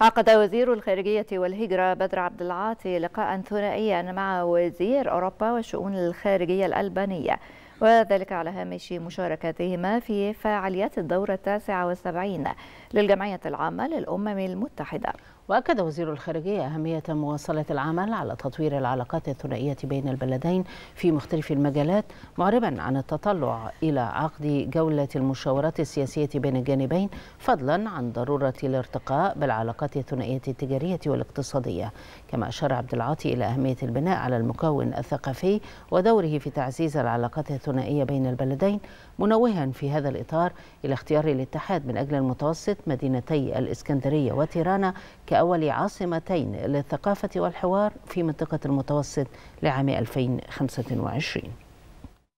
عقد وزير الخارجية والهجرة بدر عبد العاطي لقاء ثنائيا مع وزير أوروبا والشؤون الخارجية الألبانية وذلك على هامش مشاركتهما في فعاليات الدورة التاسعة والسبعين للجمعية العامة للأمم المتحدة وأكد وزير الخارجية أهمية مواصلة العمل على تطوير العلاقات الثنائية بين البلدين في مختلف المجالات معربا عن التطلع إلى عقد جولة المشاورات السياسية بين الجانبين فضلا عن ضرورة الارتقاء بالعلاقات الثنائية التجارية والاقتصادية كما أشار عبد العاطي إلى أهمية البناء على المكون الثقافي ودوره في تعزيز العلاقات الثنائية بين البلدين منوها في هذا الإطار إلى اختيار الاتحاد من أجل المتوسط مدينتي الإسكندرية وتيرانا كأول عاصمتين للثقافة والحوار في منطقة المتوسط لعام 2025